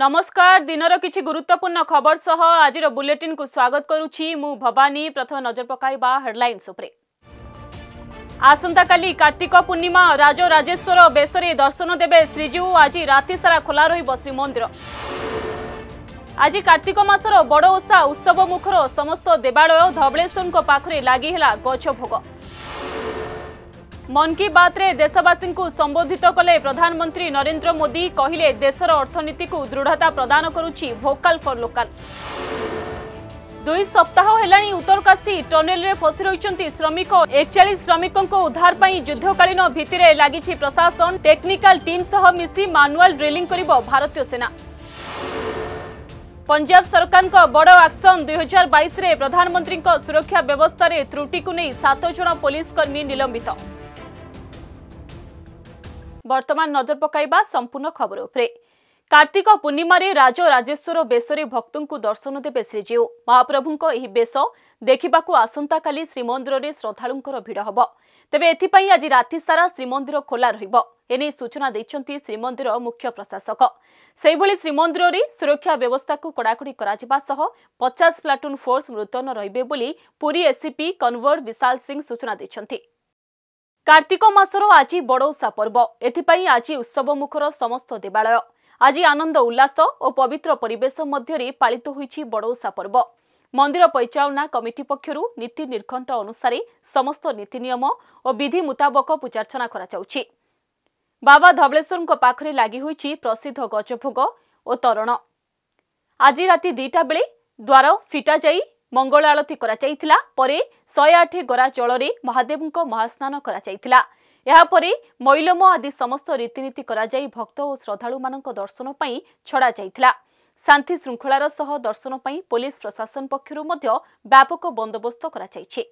ନମସ୍କାର ଦିନର କିଛି ଗୁରୁତ୍ୱପୂର୍ଣ୍ଣ ଖବର ସହ ଆଜିର ବୁଲେଟିନ୍କୁ ସ୍ୱାଗତ କରୁଛି ମୁଁ ଭବାନୀ ପ୍ରଥମ ନଜର ପକାଇବା ହେଡ୍ଲାଇନ୍ସ ଉପରେ ଆସନ୍ତାକାଲି କାର୍ତ୍ତିକ ପୂର୍ଣ୍ଣିମା ରାଜରାଜେଶ୍ୱର ବେଶରେ ଦର୍ଶନ ଦେବେ ଶ୍ରୀଜୀଉ ଆଜି ରାତିସାରା ଖୋଲା ରହିବ ଶ୍ରୀମନ୍ଦିର ଆଜି କାର୍ତ୍ତିକ ମାସର ବଡ଼ ଓଷା ଉତ୍ସବ ମୁଖର ସମସ୍ତ ଦେବାଳୟ ଧବଳେଶ୍ୱରଙ୍କ ପାଖରେ ଲାଗିହେଲା ଗଛ ଭୋଗ মন কি বাত্রে দেশবাসীকে সম্বোধিত কলে প্রধানমন্ত্রী নরেন্দ্র মোদি কহিলে দেশের অর্থনীতি দৃঢ়তা প্রদান করুছি ভোকাল ফর লোকাল দুই সপ্তাহ হেলানি উত্তরকাশী টনেলে ফসি রয়েছেন শ্রমিক একচাশ শ্রমিক উদ্ধার পাই যুদ্ধকালীন ভিত্তিরে লাগিছে প্রশাসন টেকনিকাল টিম সহ মিশি মানুয়াল ড্রিলিং করিব ভারতীয় সেনা पंजाब सरकार बड़ आक्शन दुई हजार बैश प्रधानमंत्री सुरक्षा व्यवस्था त्रुटि को नहीं सात जन पुलिसकर्मी निलंबित ବର୍ତ୍ତମାନ ନଜର ପକାଇବା ସମ୍ପୂର୍ଣ୍ଣ ଖବର ଉପରେ କାର୍ତ୍ତିକ ପୂର୍ଣ୍ଣିମାରେ ରାଜରାଜେଶ୍ୱର ବେଶରେ ଭକ୍ତଙ୍କୁ ଦର୍ଶନ ଦେବେ ଶ୍ରୀଜୀଉ ମହାପ୍ରଭୁଙ୍କ ଏହି ବେଶ ଦେଖିବାକୁ ଆସନ୍ତାକାଲି ଶ୍ରୀମନ୍ଦିରରେ ଶ୍ରଦ୍ଧାଳୁଙ୍କର ଭିଡ଼ ହେବ ତେବେ ଏଥିପାଇଁ ଆଜି ରାତିସାରା ଶ୍ରୀମନ୍ଦିର ଖୋଲା ରହିବ ଏନେଇ ସୂଚନା ଦେଇଛନ୍ତି ଶ୍ରୀମନ୍ଦିର ମୁଖ୍ୟ ପ୍ରଶାସକ ସେହିଭଳି ଶ୍ରୀମନ୍ଦିରରେ ସୁରକ୍ଷା ବ୍ୟବସ୍ଥାକୁ କଡ଼ାକଡ଼ି କରାଯିବା ସହ ପଚାଶ ପ୍ଲାଟୁନ୍ ଫୋର୍ସ ମୃତୟନ ରହିବେ ବୋଲି ପୁରୀ ଏସିପି କନ୍ଭର୍ଟ ବିଶାଲ ସିଂ ସୂଚନା ଦେଇଛନ୍ତି କାର୍ତ୍ତିକ ମାସର ଆଜି ବଡ଼ ଓଷା ପର୍ବ ଏଥିପାଇଁ ଆଜି ଉତ୍ସବମୁଖର ସମସ୍ତ ଦେବାଳୟ ଆଜି ଆନନ୍ଦ ଉଲ୍ଲାସ ଓ ପବିତ୍ର ପରିବେଶ ମଧ୍ୟରେ ପାଳିତ ହୋଇଛି ବଡ଼ ଓଷା ପର୍ବ ମନ୍ଦିର ପରିଚାଳନା କମିଟି ପକ୍ଷରୁ ନୀତି ନିର୍ଘଣ୍ଟ ଅନୁସାରେ ସମସ୍ତ ନୀତିନିୟମ ଓ ବିଧି ମୁତାବକ ପୂଜାର୍ଚ୍ଚନା କରାଯାଉଛି ବାବା ଧବଳେଶ୍ୱରଙ୍କ ପାଖରେ ଲାଗି ହୋଇଛି ପ୍ରସିଦ୍ଧ ଗଜଭୋଗ ଓ ତରଣ ଆଜି ରାତି ଦୁଇଟା ବେଳେ ଦ୍ୱାର ଫିଟାଯାଇ ମଙ୍ଗଳ ଆଳତୀ କରାଯାଇଥିଲା ପରେ ଶହେ ଆଠ ଗରା ଜଳରେ ମହାଦେବଙ୍କ ମହାସ୍ନାନ କରାଯାଇଥିଲା ଏହାପରେ ମୈଲମ ଆଦି ସମସ୍ତ ରୀତିନୀତି କରାଯାଇ ଭକ୍ତ ଓ ଶ୍ରଦ୍ଧାଳୁମାନଙ୍କ ଦର୍ଶନ ପାଇଁ ଛଡ଼ାଯାଇଥିଲା ଶାନ୍ତି ଶୃଙ୍ଖଳାର ସହ ଦର୍ଶନ ପାଇଁ ପୁଲିସ୍ ପ୍ରଶାସନ ପକ୍ଷରୁ ମଧ୍ୟ ବ୍ୟାପକ ବନ୍ଦୋବସ୍ତ କରାଯାଇଛି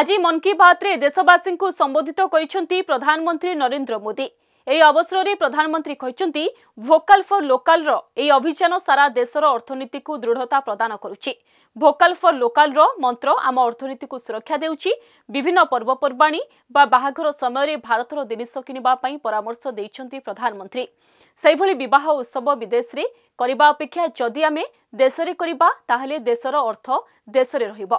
ଆଜି ମନ୍ କି ବାତ୍ରେ ଦେଶବାସୀଙ୍କୁ ସମ୍ବୋଧିତ କରିଛନ୍ତି ପ୍ରଧାନମନ୍ତ୍ରୀ ନରେନ୍ଦ୍ର ମୋଦି ଏହି ଅବସରରେ ପ୍ରଧାନମନ୍ତ୍ରୀ କହିଛନ୍ତି ଭୋକାଲ୍ ଫର୍ ଲୋକାଲ୍ର ଏହି ଅଭିଯାନ ସାରା ଦେଶର ଅର୍ଥନୀତିକୁ ଦୃଢ଼ତା ପ୍ରଦାନ କରୁଛି ଭୋକାଲ୍ ଫର୍ ଲୋକାଲ୍ର ମନ୍ତ୍ର ଆମ ଅର୍ଥନୀତିକୁ ସୁରକ୍ଷା ଦେଉଛି ବିଭିନ୍ନ ପର୍ବପର୍ବାଣୀ ବା ବାହାଘର ସମୟରେ ଭାରତର ଜିନିଷ କିଣିବା ପାଇଁ ପରାମର୍ଶ ଦେଇଛନ୍ତି ପ୍ରଧାନମନ୍ତ୍ରୀ ସେହିଭଳି ବିବାହ ଉତ୍ସବ ବିଦେଶରେ କରିବା ଅପେକ୍ଷା ଯଦି ଆମେ ଦେଶରେ କରିବା ତାହେଲେ ଦେଶର ଅର୍ଥ ଦେଶରେ ରହିବ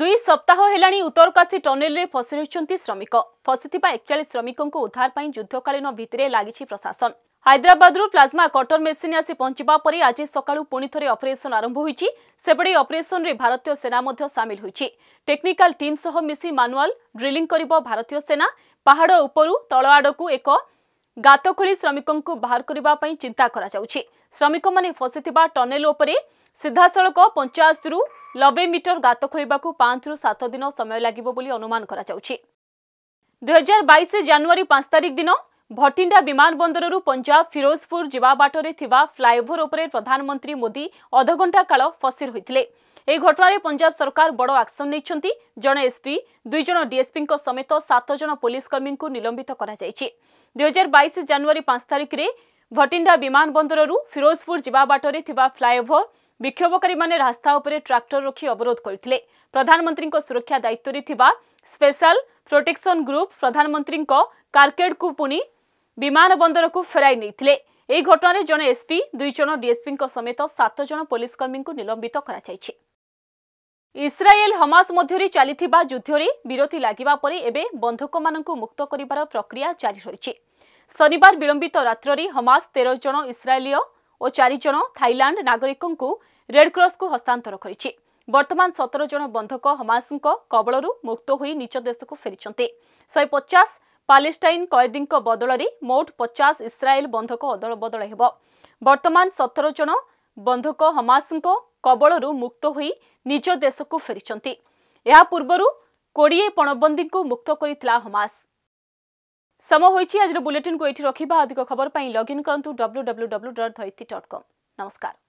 ଦୁଇ ସପ୍ତାହ ହେଲାଣି ଉତ୍ତରକାଶୀ ଟନେଲରେ ଫସି ରହିଛନ୍ତି ଶ୍ରମିକ ଫସିଥିବା ଏକଚାଳିଶ ଶ୍ରମିକଙ୍କୁ ଉଦ୍ଧାର ପାଇଁ ଯୁଦ୍ଧକାଳୀନ ଭିତ୍ତିରେ ଲାଗିଛି ପ୍ରଶାସନ ହାଇଦ୍ରାବାଦରୁ ପ୍ଲାଜମା କଟର ମେସିନ୍ ଆସି ପହଞ୍ଚିବା ପରେ ଆଜି ସକାଳୁ ପୁଣି ଥରେ ଅପରେସନ୍ ଆରମ୍ଭ ହୋଇଛି ସେପଟେ ଅପରେସନ୍ରେ ଭାରତୀୟ ସେନା ମଧ୍ୟ ସାମିଲ ହୋଇଛି ଟେକ୍ନିକାଲ୍ ଟିମ୍ ସହ ମିଶି ମାନୁଆଲ୍ ଡ୍ରିଲିଂ କରିବ ଭାରତୀୟ ସେନା ପାହାଡ଼ ଉପରୁ ତଳ ଆଡ଼କୁ ଏକ ଗାତ ଖୋଳି ଶ୍ରମିକଙ୍କୁ ବାହାର କରିବା ପାଇଁ ଚିନ୍ତା କରାଯାଉଛି ଶ୍ରମିକମାନେ ଫସିଥିବା ଟନେଲ ଉପରେ ସିଧାସଳଖ ପଞ୍ଚାଅଶୀରୁ ନବେ ମିଟର ଗାତ ଖୋଳିବାକୁ ପାଞ୍ଚରୁ ସାତ ଦିନ ସମୟ ଲାଗିବ ବୋଲି ଅନୁମାନ କରାଯାଉଛି ଦୁଇହଜାର ବାଇଶ ଜାନୁଆରୀ ପାଞ୍ଚ ତାରିଖ ଦିନ ଭଟିଣ୍ଡା ବିମାନ ବନ୍ଦରରୁ ପଞ୍ଜାବ ଫିରୋଜପୁର ଯିବା ବାଟରେ ଥିବା ଫ୍ଲାଏଓଭର ଉପରେ ପ୍ରଧାନମନ୍ତ୍ରୀ ମୋଦି ଅଧଘଣ୍ଟା କାଳ ଫସି ରହିଥିଲେ ଏହି ଘଟଣାରେ ପଞ୍ଜାବ ସରକାର ବଡ଼ ଆକ୍ସନ ନେଇଛନ୍ତି ଜଣେ ଏସ୍ପି ଦୁଇଜଣ ଡିଏସ୍ପିଙ୍କ ସମେତ ସାତ ଜଣ ପୁଲିସ କର୍ମୀଙ୍କୁ ନିଲମ୍ବିତ କରାଯାଇଛି ଦୁଇହଜାର ବାଇଶ ଜାନୁଆରୀ ପାଞ୍ଚ ତାରିଖରେ ଭଟିଣ୍ଡା ବିମାନ ବନ୍ଦରରୁ ଫିରୋଜପୁର ଯିବା ବାଟରେ ଥିବା ଫ୍ଲାଏଓଭର ବିକ୍ଷୋଭକାରୀମାନେ ରାସ୍ତା ଉପରେ ଟ୍ରାକ୍ଟର ରଖି ଅବରୋଧ କରିଥିଲେ ପ୍ରଧାନମନ୍ତ୍ରୀଙ୍କ ସୁରକ୍ଷା ଦାୟିତ୍ୱରେ ଥିବା ସ୍ପେଶାଲ ପ୍ରୋଟେକ୍ସନ ଗ୍ରୁପ ପ୍ରଧାନମନ୍ତ୍ରୀଙ୍କ କାର୍କେଡକୁ ପୁଣି ବିମାନ ବନ୍ଦରକୁ ଫେରାଇ ନେଇଥିଲେ ଏହି ଘଟଣାରେ ଜଣେ ଏସ୍ପି ଦୁଇ ଜଣ ଡିଏସ୍ପିଙ୍କ ସମେତ ସାତ ଜଣ ପୋଲିସ କର୍ମୀଙ୍କୁ ନିଲମ୍ବିତ କରାଯାଇଛି ଇସ୍ରାଏଲ ହମାସ ମଧ୍ୟରେ ଚାଲିଥିବା ଯୁଦ୍ଧରେ ବିରତି ଲାଗିବା ପରେ ଏବେ ବନ୍ଧକମାନଙ୍କୁ ମୁକ୍ତ କରିବାର ପ୍ରକ୍ରିୟା ଜାରି ରହିଛି ଶନିବାର ବିଳମ୍ବିତ ରାତ୍ରରେ ହମାସ ତେର ଜଣ ଇସ୍ରାଏଲୀୟ ଓ ଚାରିଜଣ ଥାଇଲାଣ୍ଡ ନାଗରିକଙ୍କୁ ରେଡ୍କ୍ରସ୍କୁ ହସ୍ତାନ୍ତର କରିଛି ବର୍ତ୍ତମାନ ସତର ଜଣ ବନ୍ଧକ ହମାସଙ୍କ କବଳରୁ ମୁକ୍ତ ହୋଇ ନିଜ ଦେଶକୁ ଫେରିଛନ୍ତି ଶହେ ପଚାଶ ପାଲେଷ୍ଟାଇନ୍ କଏଦୀଙ୍କ ବଦଳରେ ମୋଟ ପଚାଶ ଇସ୍ରାଏଲ୍ ବନ୍ଧକ ଅଦଳବଦଳ ହେବ ବର୍ତ୍ତମାନ ସତର ଜଣ ବନ୍ଧକ ହମାସଙ୍କ କବଳରୁ ମୁକ୍ତ ହୋଇ ନିଜ ଦେଶକୁ ଫେରିଛନ୍ତି ଏହା ପୂର୍ବରୁ କୋଡ଼ିଏ ପଣବନ୍ଦୀଙ୍କୁ ମୁକ୍ତ କରିଥିଲା ହମାସ ସମୟ ହୋଇଛି ଆଜିର ବୁଲେଟିନ୍କୁ ଏଠି ରଖିବା ଅଧିକ ଖବର ପାଇଁ ଲଗ୍ଇନ୍ କରନ୍ତୁ W W W dot Dharitri dot com ନମସ୍କାର